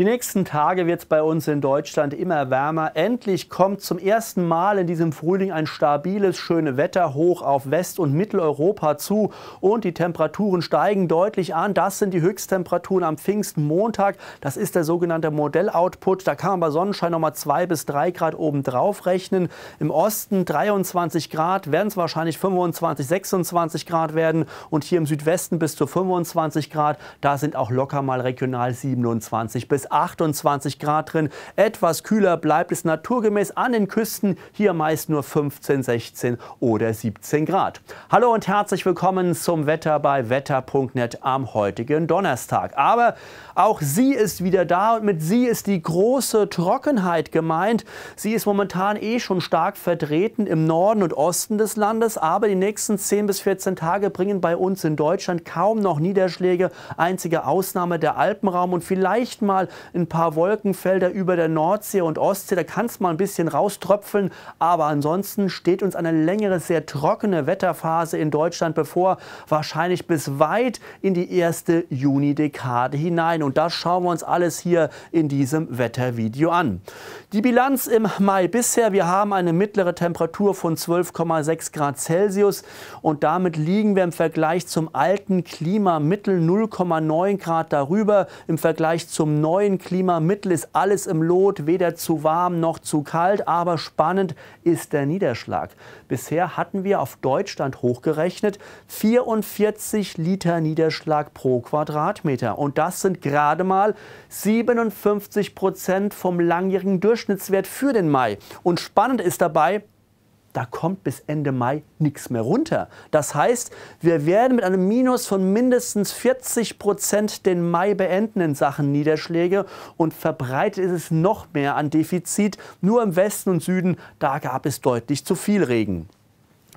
Die nächsten Tage wird es bei uns in Deutschland immer wärmer. Endlich kommt zum ersten Mal in diesem Frühling ein stabiles, schönes Wetter hoch auf West- und Mitteleuropa zu. Und die Temperaturen steigen deutlich an. Das sind die Höchsttemperaturen am Pfingstmontag. Das ist der sogenannte Modelloutput. Da kann man bei Sonnenschein nochmal 2 bis 3 Grad obendrauf rechnen. Im Osten 23 Grad, werden es wahrscheinlich 25, 26 Grad werden. Und hier im Südwesten bis zu 25 Grad. Da sind auch locker mal regional 27 bis 28 Grad drin. Etwas kühler bleibt es naturgemäß an den Küsten, hier meist nur 15, 16 oder 17 Grad. Hallo und herzlich willkommen zum Wetter bei wetter.net am heutigen Donnerstag. Aber auch sie ist wieder da und mit sie ist die große Trockenheit gemeint. Sie ist momentan eh schon stark vertreten im Norden und Osten des Landes, aber die nächsten 10 bis 14 Tage bringen bei uns in Deutschland kaum noch Niederschläge. Einzige Ausnahme der Alpenraum und vielleicht mal ein paar Wolkenfelder über der Nordsee und Ostsee. Da kann es mal ein bisschen rauströpfeln. Aber ansonsten steht uns eine längere, sehr trockene Wetterphase in Deutschland bevor. Wahrscheinlich bis weit in die erste Juni-Dekade hinein. Und das schauen wir uns alles hier in diesem Wettervideo an. Die Bilanz im Mai bisher. Wir haben eine mittlere Temperatur von 12,6 Grad Celsius. Und damit liegen wir im Vergleich zum alten Klimamittel 0,9 Grad darüber. Im Vergleich zum neuen neuen Klima ist alles im Lot, weder zu warm noch zu kalt, aber spannend ist der Niederschlag. Bisher hatten wir auf Deutschland hochgerechnet 44 Liter Niederschlag pro Quadratmeter und das sind gerade mal 57 Prozent vom langjährigen Durchschnittswert für den Mai. Und spannend ist dabei, da kommt bis Ende Mai nichts mehr runter. Das heißt, wir werden mit einem Minus von mindestens 40 Prozent den Mai beenden in Sachen Niederschläge und verbreitet ist es noch mehr an Defizit. Nur im Westen und Süden, da gab es deutlich zu viel Regen.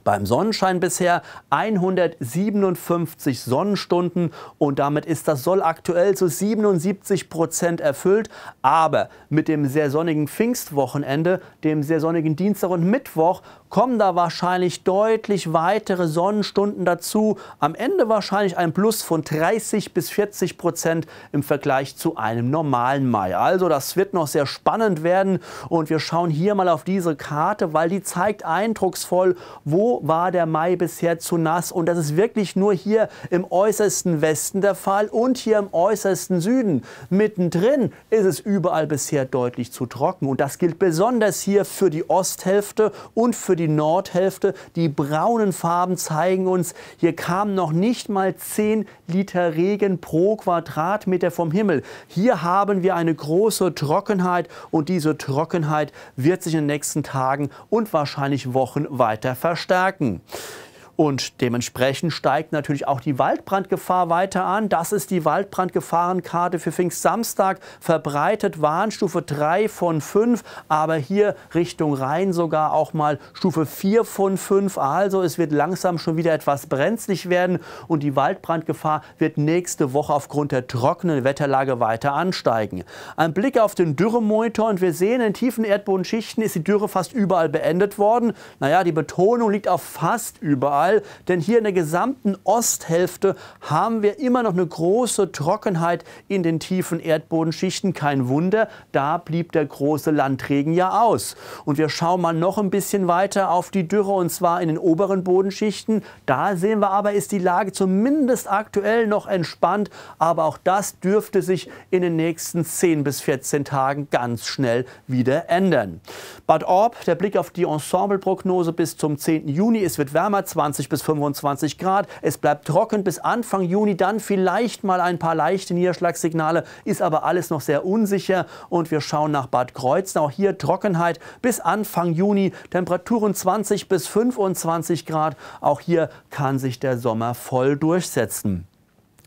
Beim Sonnenschein bisher 157 Sonnenstunden und damit ist das Soll aktuell zu 77 Prozent erfüllt. Aber mit dem sehr sonnigen Pfingstwochenende, dem sehr sonnigen Dienstag und Mittwoch kommen da wahrscheinlich deutlich weitere Sonnenstunden dazu. Am Ende wahrscheinlich ein Plus von 30 bis 40 Prozent im Vergleich zu einem normalen Mai. Also das wird noch sehr spannend werden und wir schauen hier mal auf diese Karte, weil die zeigt eindrucksvoll, wo war der Mai bisher zu nass und das ist wirklich nur hier im äußersten Westen der Fall und hier im äußersten Süden. Mittendrin ist es überall bisher deutlich zu trocken und das gilt besonders hier für die Osthälfte und für die die Nordhälfte. Die braunen Farben zeigen uns, hier kamen noch nicht mal 10 Liter Regen pro Quadratmeter vom Himmel. Hier haben wir eine große Trockenheit und diese Trockenheit wird sich in den nächsten Tagen und wahrscheinlich Wochen weiter verstärken. Und dementsprechend steigt natürlich auch die Waldbrandgefahr weiter an. Das ist die Waldbrandgefahrenkarte für Pfingstsamstag. Verbreitet Warnstufe 3 von 5, aber hier Richtung Rhein sogar auch mal Stufe 4 von 5. Also es wird langsam schon wieder etwas brenzlig werden und die Waldbrandgefahr wird nächste Woche aufgrund der trockenen Wetterlage weiter ansteigen. Ein Blick auf den Dürremonitor und wir sehen, in tiefen Erdbodenschichten ist die Dürre fast überall beendet worden. Naja, die Betonung liegt auf fast überall. Fall, denn hier in der gesamten Osthälfte haben wir immer noch eine große Trockenheit in den tiefen Erdbodenschichten. Kein Wunder, da blieb der große Landregen ja aus. Und wir schauen mal noch ein bisschen weiter auf die Dürre und zwar in den oberen Bodenschichten. Da sehen wir aber, ist die Lage zumindest aktuell noch entspannt, aber auch das dürfte sich in den nächsten 10 bis 14 Tagen ganz schnell wieder ändern. Bad Orb, der Blick auf die Ensembleprognose bis zum 10. Juni, es wird wärmer, 20 20 bis 25 Grad. Es bleibt trocken bis Anfang Juni, dann vielleicht mal ein paar leichte Niederschlagssignale, ist aber alles noch sehr unsicher. Und wir schauen nach Bad Kreuznau. Hier Trockenheit bis Anfang Juni, Temperaturen 20 bis 25 Grad. Auch hier kann sich der Sommer voll durchsetzen.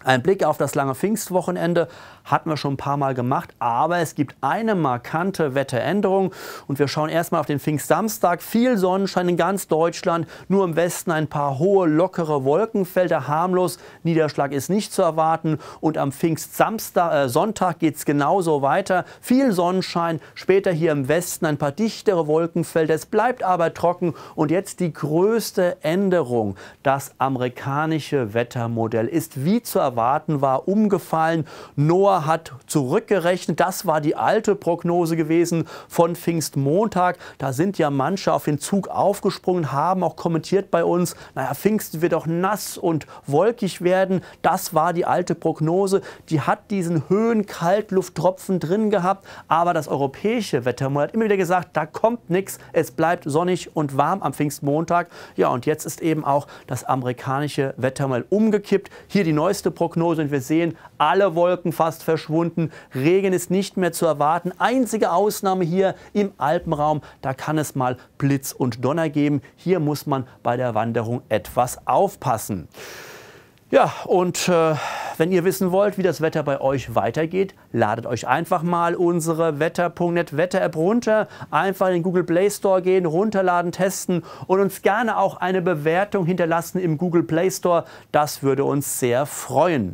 Ein Blick auf das lange Pfingstwochenende hatten wir schon ein paar Mal gemacht, aber es gibt eine markante Wetteränderung und wir schauen erstmal auf den Pfingstsamstag. Viel Sonnenschein in ganz Deutschland, nur im Westen ein paar hohe, lockere Wolkenfelder, harmlos, Niederschlag ist nicht zu erwarten und am Pfingstsamstag, äh, Sonntag geht es genauso weiter. Viel Sonnenschein, später hier im Westen ein paar dichtere Wolkenfelder, es bleibt aber trocken und jetzt die größte Änderung. Das amerikanische Wettermodell ist wie zu erwarten erwarten war, umgefallen. Noah hat zurückgerechnet. Das war die alte Prognose gewesen von Pfingstmontag. Da sind ja manche auf den Zug aufgesprungen, haben auch kommentiert bei uns, naja, Pfingsten wird doch nass und wolkig werden. Das war die alte Prognose. Die hat diesen Höhenkaltlufttropfen drin gehabt. Aber das europäische Wettermodell hat immer wieder gesagt, da kommt nichts. Es bleibt sonnig und warm am Pfingstmontag. Ja, und jetzt ist eben auch das amerikanische Wettermodell umgekippt. Hier die neueste Prognose. Wetterprognose und wir sehen alle Wolken fast verschwunden. Regen ist nicht mehr zu erwarten. Einzige Ausnahme hier im Alpenraum, da kann es mal Blitz und Donner geben. Hier muss man bei der Wanderung etwas aufpassen. Ja, und äh, wenn ihr wissen wollt, wie das Wetter bei euch weitergeht, Ladet euch einfach mal unsere wetter.net Wetter-App runter, einfach in den Google Play Store gehen, runterladen, testen und uns gerne auch eine Bewertung hinterlassen im Google Play Store. Das würde uns sehr freuen.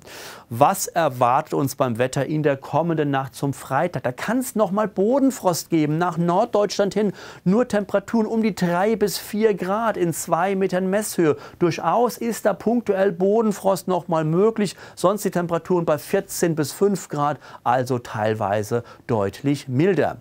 Was erwartet uns beim Wetter in der kommenden Nacht zum Freitag? Da kann es nochmal Bodenfrost geben, nach Norddeutschland hin. Nur Temperaturen um die 3 bis 4 Grad in 2 Metern Messhöhe. Durchaus ist da punktuell Bodenfrost nochmal möglich, sonst die Temperaturen bei 14 bis 5 Grad also teilweise deutlich milder.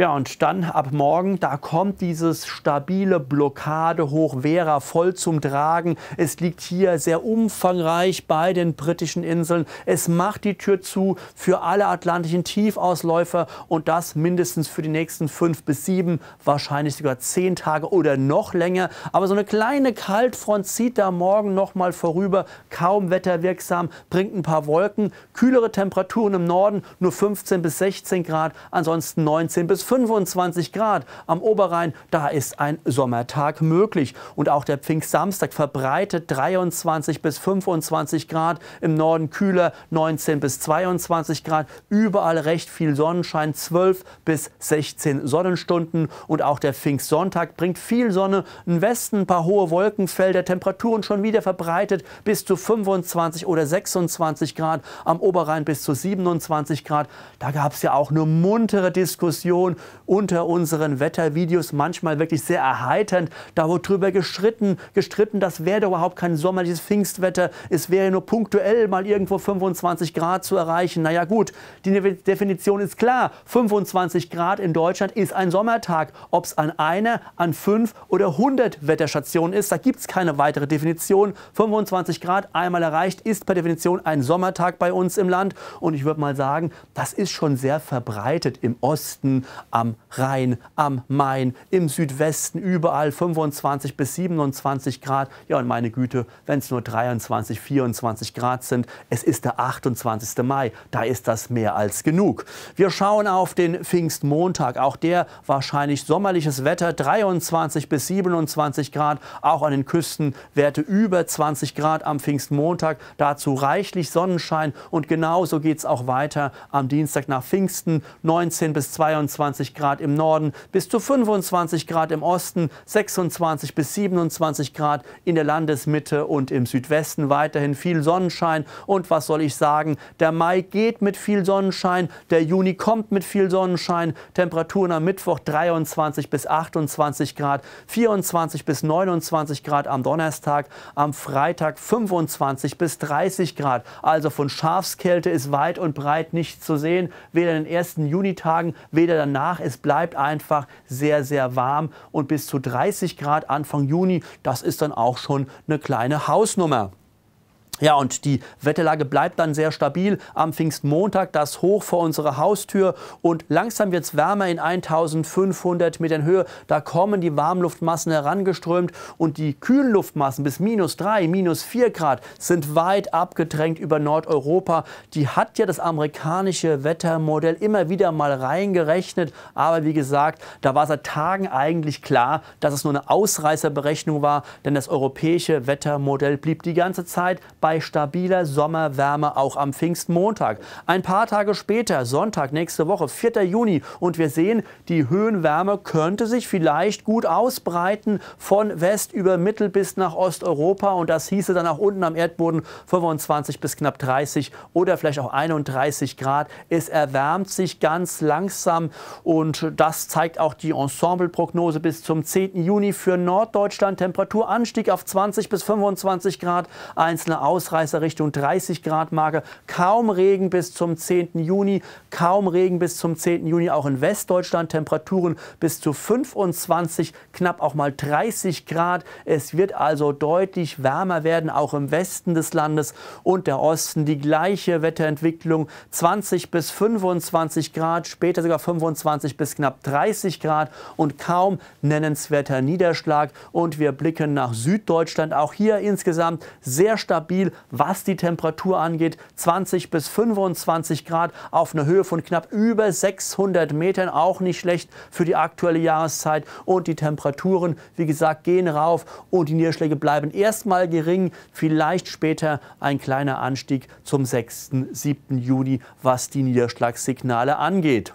Ja, und dann ab morgen, da kommt dieses stabile Blockade hoch Vera voll zum Tragen. Es liegt hier sehr umfangreich bei den britischen Inseln. Es macht die Tür zu für alle atlantischen Tiefausläufer und das mindestens für die nächsten fünf bis sieben, wahrscheinlich sogar zehn Tage oder noch länger. Aber so eine kleine Kaltfront zieht da morgen nochmal vorüber, kaum wetterwirksam, bringt ein paar Wolken, kühlere Temperaturen im Norden, nur 15 bis 16 Grad, ansonsten 19 bis 15. 25 Grad. Am Oberrhein, da ist ein Sommertag möglich. Und auch der Pfingstsamstag verbreitet 23 bis 25 Grad. Im Norden kühler 19 bis 22 Grad. Überall recht viel Sonnenschein, 12 bis 16 Sonnenstunden. Und auch der Pfingstsonntag bringt viel Sonne. Im Westen ein paar hohe Wolkenfelder, Temperaturen schon wieder verbreitet bis zu 25 oder 26 Grad. Am Oberrhein bis zu 27 Grad. Da gab es ja auch eine muntere Diskussion Diskussion unter unseren Wettervideos, manchmal wirklich sehr erheiternd. Da wurde drüber gestritten, gestritten, das wäre überhaupt kein sommerliches Pfingstwetter. Es wäre nur punktuell mal irgendwo 25 Grad zu erreichen. Naja gut, die Definition ist klar. 25 Grad in Deutschland ist ein Sommertag. Ob es an einer, an fünf oder 100 Wetterstationen ist, da gibt es keine weitere Definition. 25 Grad einmal erreicht ist per Definition ein Sommertag bei uns im Land. Und ich würde mal sagen, das ist schon sehr verbreitet im Osten, am Rhein, am Main, im Südwesten, überall 25 bis 27 Grad. Ja, und meine Güte, wenn es nur 23, 24 Grad sind, es ist der 28. Mai, da ist das mehr als genug. Wir schauen auf den Pfingstmontag, auch der wahrscheinlich sommerliches Wetter, 23 bis 27 Grad, auch an den Küsten Werte über 20 Grad am Pfingstmontag, dazu reichlich Sonnenschein und genauso geht es auch weiter am Dienstag nach Pfingsten, 19 bis 22 24 Grad im Norden bis zu 25 Grad im Osten, 26 bis 27 Grad in der Landesmitte und im Südwesten weiterhin viel Sonnenschein. Und was soll ich sagen, der Mai geht mit viel Sonnenschein, der Juni kommt mit viel Sonnenschein, Temperaturen am Mittwoch 23 bis 28 Grad, 24 bis 29 Grad am Donnerstag, am Freitag 25 bis 30 Grad. Also von Schafskälte ist weit und breit nichts zu sehen, weder in den ersten Junitagen, weder danach nach. Es bleibt einfach sehr, sehr warm und bis zu 30 Grad Anfang Juni, das ist dann auch schon eine kleine Hausnummer. Ja, und die Wetterlage bleibt dann sehr stabil. Am Pfingstmontag das Hoch vor unserer Haustür und langsam wird es wärmer in 1500 Metern Höhe. Da kommen die Warmluftmassen herangeströmt und die Kühlluftmassen bis minus 3, minus 4 Grad sind weit abgedrängt über Nordeuropa. Die hat ja das amerikanische Wettermodell immer wieder mal reingerechnet. Aber wie gesagt, da war seit Tagen eigentlich klar, dass es nur eine Ausreißerberechnung war, denn das europäische Wettermodell blieb die ganze Zeit bei bei stabiler Sommerwärme auch am Pfingstmontag. Ein paar Tage später, Sonntag nächste Woche, 4. Juni, und wir sehen, die Höhenwärme könnte sich vielleicht gut ausbreiten von West über Mittel bis nach Osteuropa und das hieße dann auch unten am Erdboden 25 bis knapp 30 oder vielleicht auch 31 Grad. Es erwärmt sich ganz langsam und das zeigt auch die Ensembleprognose bis zum 10. Juni für Norddeutschland. Temperaturanstieg auf 20 bis 25 Grad, einzelne Ausnahmen. Ausreißer Richtung 30 Grad Marke. Kaum Regen bis zum 10. Juni, kaum Regen bis zum 10. Juni auch in Westdeutschland. Temperaturen bis zu 25, knapp auch mal 30 Grad. Es wird also deutlich wärmer werden, auch im Westen des Landes und der Osten. Die gleiche Wetterentwicklung, 20 bis 25 Grad, später sogar 25 bis knapp 30 Grad und kaum nennenswerter Niederschlag. Und wir blicken nach Süddeutschland. Auch hier insgesamt sehr stabil was die Temperatur angeht, 20 bis 25 Grad auf einer Höhe von knapp über 600 Metern, auch nicht schlecht für die aktuelle Jahreszeit. Und die Temperaturen, wie gesagt, gehen rauf und die Niederschläge bleiben erstmal gering, vielleicht später ein kleiner Anstieg zum 6., 7. Juni, was die Niederschlagssignale angeht.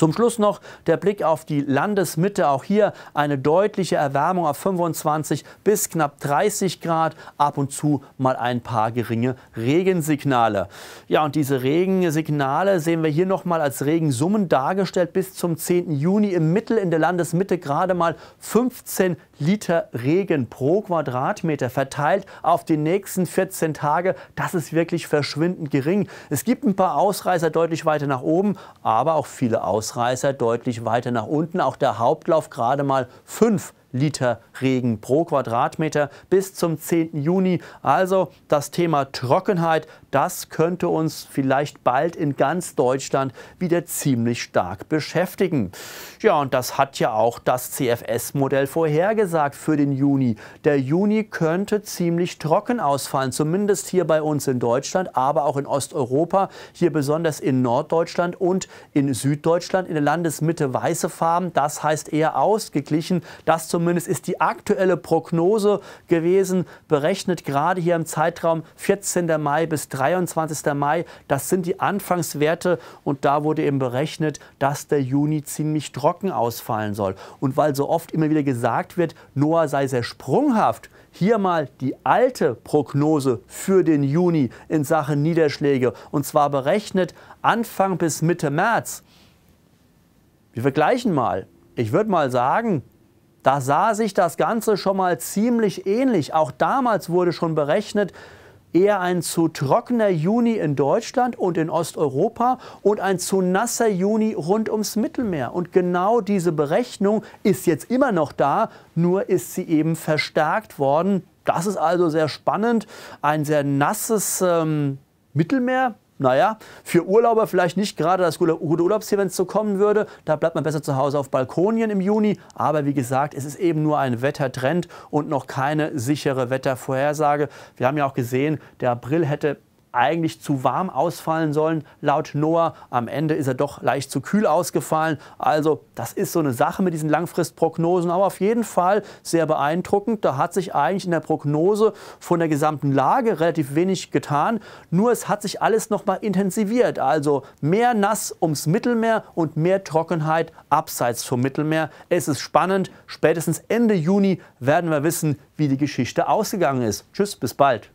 Zum Schluss noch der Blick auf die Landesmitte. Auch hier eine deutliche Erwärmung auf 25 bis knapp 30 Grad. Ab und zu mal ein paar geringe Regensignale. Ja, und diese Regensignale sehen wir hier nochmal als Regensummen dargestellt. Bis zum 10. Juni im Mittel in der Landesmitte gerade mal 15 Liter Regen pro Quadratmeter verteilt auf die nächsten 14 Tage. Das ist wirklich verschwindend gering. Es gibt ein paar Ausreißer deutlich weiter nach oben, aber auch viele Ausreißer Ausreißer deutlich weiter nach unten. Auch der Hauptlauf gerade mal fünf Liter Regen pro Quadratmeter bis zum 10. Juni. Also das Thema Trockenheit, das könnte uns vielleicht bald in ganz Deutschland wieder ziemlich stark beschäftigen. Ja, und das hat ja auch das CFS-Modell vorhergesagt für den Juni. Der Juni könnte ziemlich trocken ausfallen, zumindest hier bei uns in Deutschland, aber auch in Osteuropa, hier besonders in Norddeutschland und in Süddeutschland. In der Landesmitte weiße Farben, das heißt eher ausgeglichen, dass zum zumindest ist die aktuelle Prognose gewesen, berechnet gerade hier im Zeitraum 14. Mai bis 23. Mai. Das sind die Anfangswerte und da wurde eben berechnet, dass der Juni ziemlich trocken ausfallen soll. Und weil so oft immer wieder gesagt wird, Noah sei sehr sprunghaft, hier mal die alte Prognose für den Juni in Sachen Niederschläge und zwar berechnet Anfang bis Mitte März. Wir vergleichen mal. Ich würde mal sagen, da sah sich das Ganze schon mal ziemlich ähnlich. Auch damals wurde schon berechnet, eher ein zu trockener Juni in Deutschland und in Osteuropa und ein zu nasser Juni rund ums Mittelmeer. Und genau diese Berechnung ist jetzt immer noch da, nur ist sie eben verstärkt worden. Das ist also sehr spannend. Ein sehr nasses ähm, Mittelmeer naja, für Urlauber vielleicht nicht gerade das gute Urlaubsziel, wenn es so kommen würde. Da bleibt man besser zu Hause auf Balkonien im Juni. Aber wie gesagt, es ist eben nur ein Wettertrend und noch keine sichere Wettervorhersage. Wir haben ja auch gesehen, der April hätte eigentlich zu warm ausfallen sollen, laut Noah. Am Ende ist er doch leicht zu kühl ausgefallen. Also das ist so eine Sache mit diesen Langfristprognosen, aber auf jeden Fall sehr beeindruckend. Da hat sich eigentlich in der Prognose von der gesamten Lage relativ wenig getan. Nur es hat sich alles nochmal intensiviert. Also mehr nass ums Mittelmeer und mehr Trockenheit abseits vom Mittelmeer. Es ist spannend. Spätestens Ende Juni werden wir wissen, wie die Geschichte ausgegangen ist. Tschüss, bis bald.